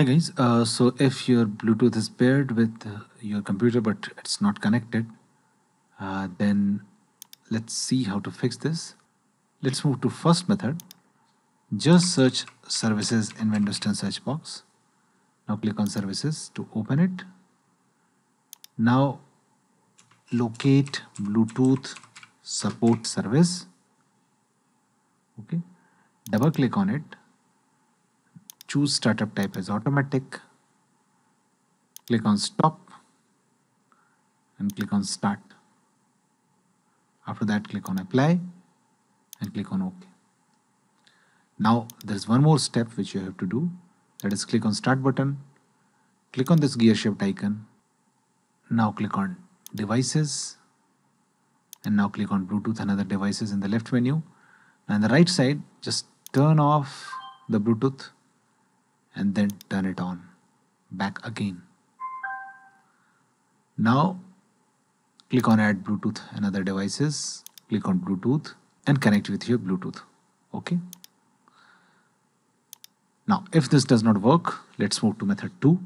Hi guys, uh, so if your Bluetooth is paired with uh, your computer but it's not connected, uh, then let's see how to fix this. Let's move to first method. Just search services in Windows 10 search box. Now click on services to open it. Now locate Bluetooth support service. Okay, double click on it choose startup type as automatic click on stop and click on start after that click on apply and click on ok now there's one more step which you have to do that is click on start button click on this gear shift icon now click on devices and now click on Bluetooth and other devices in the left menu and the right side just turn off the Bluetooth and then turn it on back again now click on add Bluetooth and other devices click on Bluetooth and connect with your Bluetooth okay now if this does not work let's move to method 2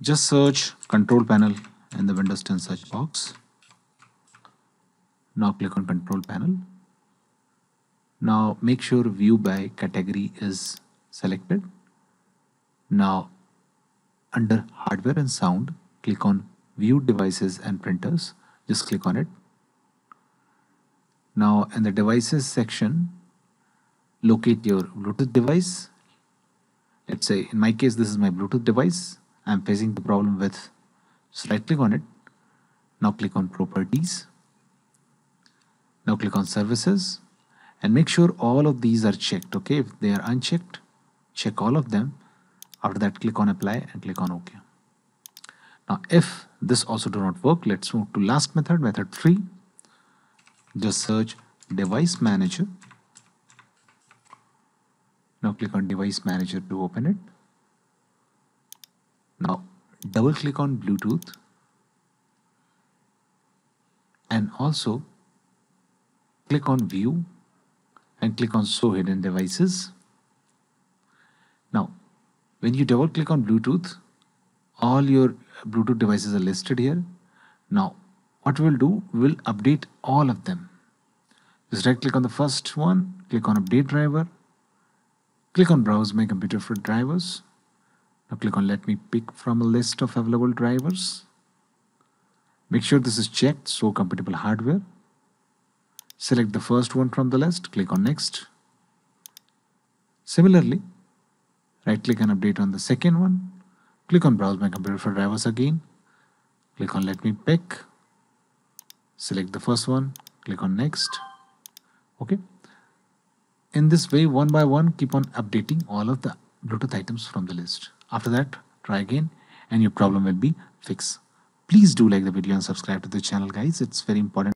just search control panel in the Windows 10 search box now click on control panel now make sure view by category is selected now, under hardware and sound, click on view devices and printers. Just click on it. Now in the devices section, locate your Bluetooth device. Let's say in my case, this is my Bluetooth device. I'm facing the problem with, so right click on it. Now click on properties. Now click on services and make sure all of these are checked. Okay, if they are unchecked, check all of them after that click on apply and click on ok now if this also do not work let's move to last method method 3 just search device manager now click on device manager to open it now double click on Bluetooth and also click on view and click on show hidden devices now when you double click on Bluetooth, all your Bluetooth devices are listed here. Now, what we'll do, we'll update all of them. Just right click on the first one, click on update driver, click on browse my computer for drivers. Now click on let me pick from a list of available drivers. Make sure this is checked, so compatible hardware. Select the first one from the list, click on next. Similarly, Right click and update on the second one. Click on browse my computer for drivers again. Click on let me pick. Select the first one. Click on next. Okay. In this way, one by one, keep on updating all of the Bluetooth items from the list. After that, try again and your problem will be fixed. Please do like the video and subscribe to the channel guys. It's very important.